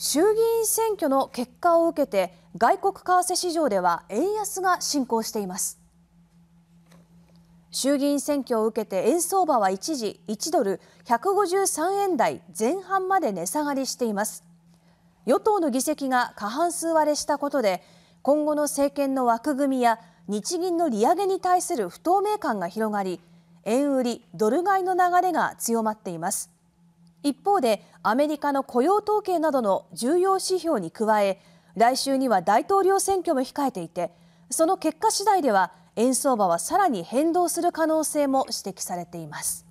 衆議院選挙の結果を受けて外国為替市場では円安が進行しています衆議院選挙を受けて円相場は一時1ドル153円台前半まで値下がりしています与党の議席が過半数割れしたことで今後の政権の枠組みや日銀の利上げに対する不透明感が広がり円売りドル買いの流れが強まっています一方でアメリカの雇用統計などの重要指標に加え来週には大統領選挙も控えていてその結果次第では円相場はさらに変動する可能性も指摘されています。